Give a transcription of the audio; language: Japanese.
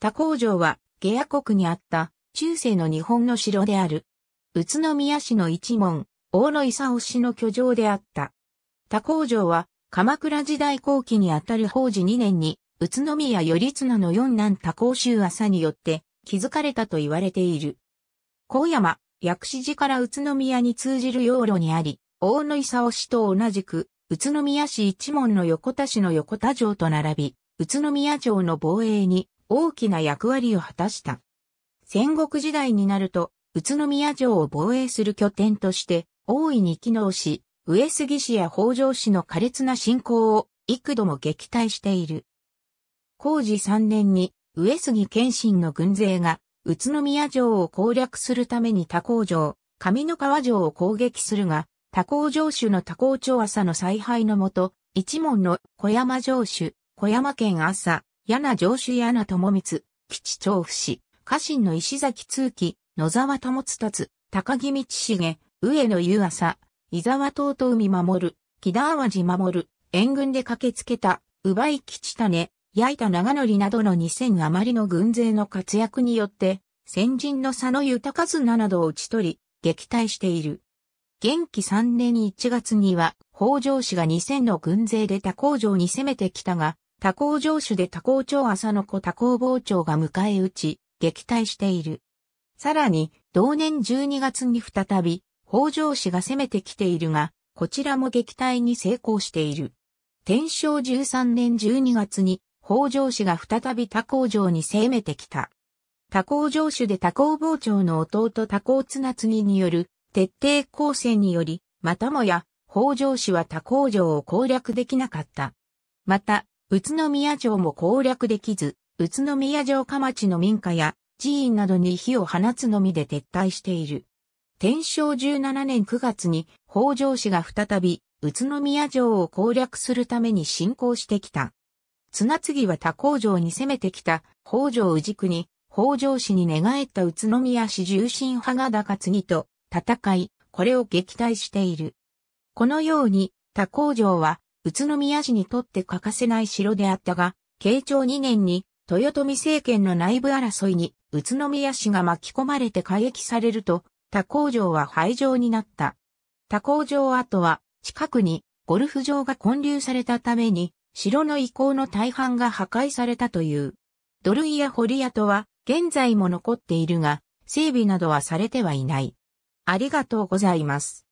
多工城は、下野国にあった、中世の日本の城である。宇都宮市の一門、大野功氏の居城であった。多工城は、鎌倉時代後期にあたる法治2年に、宇都宮頼綱の四男多幸州朝によって、築かれたと言われている。高山、薬師寺から宇都宮に通じる要路にあり、大野功氏と同じく、宇都宮市一門の横田市の横田城と並び、宇都宮城の防衛に大きな役割を果たした。戦国時代になると、宇都宮城を防衛する拠点として大いに機能し、上杉氏や北条氏の苛烈な侵攻を幾度も撃退している。工事3年に上杉謙信の軍勢が宇都宮城を攻略するために多工城、上の川城を攻撃するが、多工城主の多工町朝の采配のもと、一門の小山城主、小山県朝、柳城主柳智光、吉長布氏、家臣の石崎通紀、野沢友達、高木道重、上野湯浅、伊沢東東海守、木田淡路守、る、援軍で駆けつけた、奪い吉種、焼いた長則などの2000余りの軍勢の活躍によって、先人の佐野豊綱などを打ち取り、撃退している。元気3年1月には、北条氏が2000の軍勢で他工場に攻めてきたが、多幸城主で多幸町浅野子多幸傍町が迎え撃ち、撃退している。さらに、同年12月に再び、北条氏が攻めてきているが、こちらも撃退に成功している。天正13年12月に、北条氏が再び多幸城に攻めてきた。多幸城主で多幸傍町の弟多幸綱継による徹底抗戦により、またもや北条氏は多幸城を攻略できなかった。また、宇都宮城も攻略できず、宇都宮城下町の民家や寺院などに火を放つのみで撤退している。天正17年9月に北条氏が再び宇都宮城を攻略するために侵攻してきた。綱継は他工場に攻めてきた北条氏国、北条氏に寝返った宇都宮市重臣派が高継ぎと戦い、これを撃退している。このように他工場は宇都宮市にとって欠かせない城であったが、慶長2年に豊臣政権の内部争いに宇都宮市が巻き込まれて改易されると、他工場は廃城になった。他工場跡は近くにゴルフ場が建立されたために、城の遺構の大半が破壊されたという。土塁や堀跡は現在も残っているが、整備などはされてはいない。ありがとうございます。